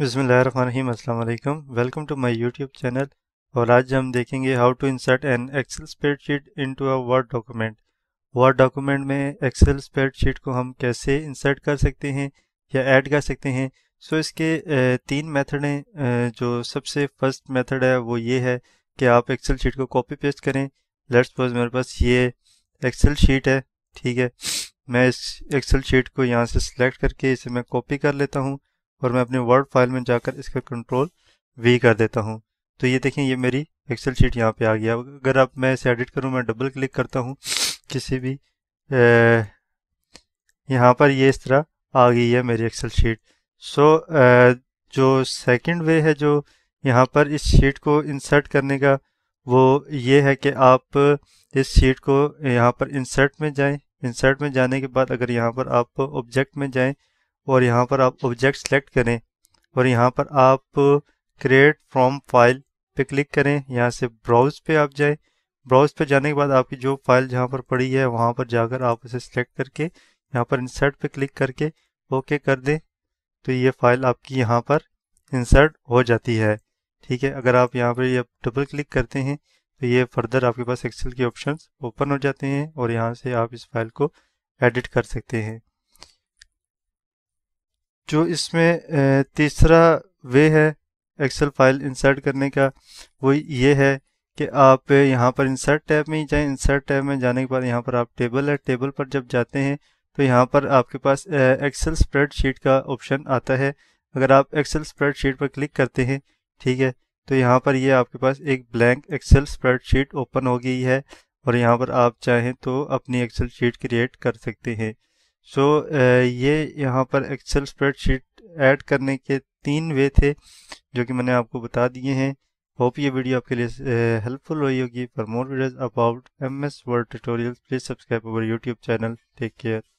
बसमीम welcome to my YouTube channel और आज हम देखेंगे how to insert an Excel spreadsheet into a Word document Word document में एक्सेल स्प्रेडशीट को हम कैसे इंसर्ट कर सकते हैं या ऐड कर सकते हैं सो so इसके तीन मेथड हैं जो सबसे फर्स्ट मेथड है वो ये है कि आप एक्सेल शीट को कॉपी पेस्ट करें लेट्स सपोज मेरे पास ये एक्सेल शीट है ठीक है मैं इस एक्सेल शीट को यहाँ से सिलेक्ट करके इसे मैं कॉपी कर लेता हूँ और मैं अपने वर्ड फाइल में जाकर इसका कंट्रोल वी कर देता हूँ तो ये देखें ये मेरी एक्सेल शीट यहाँ पे आ गया अगर आप मैं इसे एडिट करूँ मैं डबल क्लिक करता हूँ किसी भी यहाँ पर ये इस तरह आ गई है मेरी एक्सेल शीट सो so, जो सेकंड वे है जो यहाँ पर इस शीट को इंसर्ट करने का वो ये है कि आप इस शीट को यहाँ पर इंसर्ट में जाएं इंसर्ट में जाने के बाद अगर यहाँ पर आप ऑब्जेक्ट में जाएं और यहाँ पर आप ऑब्जेक्ट सेलेक्ट करें और यहाँ पर आप क्रिएट फ्रॉम फाइल पे क्लिक करें यहाँ से ब्राउज पे आप जाए ब्राउज पे जाने के बाद आपकी जो फाइल जहाँ पर पड़ी है वहाँ पर जाकर आप उसे सिलेक्ट करके यहाँ पर इंसर्ट पे क्लिक करके ओके कर दें तो ये फाइल आपकी यहाँ पर इंसर्ट हो जाती है ठीक है अगर आप यहाँ पर ये डबल क्लिक करते हैं तो ये फर्दर आपके पास एक्सेल के ऑप्शंस ओपन हो जाते हैं और यहाँ से आप इस फाइल को एडिट कर सकते हैं जो इसमें तीसरा वे है एक्सेल फाइल इंसर्ट करने का वो ये है कि आप यहाँ पर इंसर्ट टैब में ही जाएँ इंसर्ट टैब में जाने के बाद यहाँ पर आप टेबल है टेबल पर जब जाते हैं तो यहाँ पर आपके पास एक्सेल स्प्रेडशीट का ऑप्शन आता है अगर आप एक्सेल स्प्रेडशीट पर क्लिक करते हैं ठीक है तो यहाँ पर ये यह आपके पास एक ब्लैंक एक्सेल स्प्रेडशीट ओपन हो गई है और यहाँ पर आप चाहें तो अपनी एक्सेल शीट क्रिएट कर सकते हैं सो so, uh, ये यहाँ पर एक्सेल स्प्रेडशीट ऐड करने के तीन वे थे जो कि मैंने आपको बता दिए हैं होप ये वीडियो आपके लिए हेल्पफुल uh, रही होगी for more videos about M S Word tutorial please subscribe our YouTube channel take care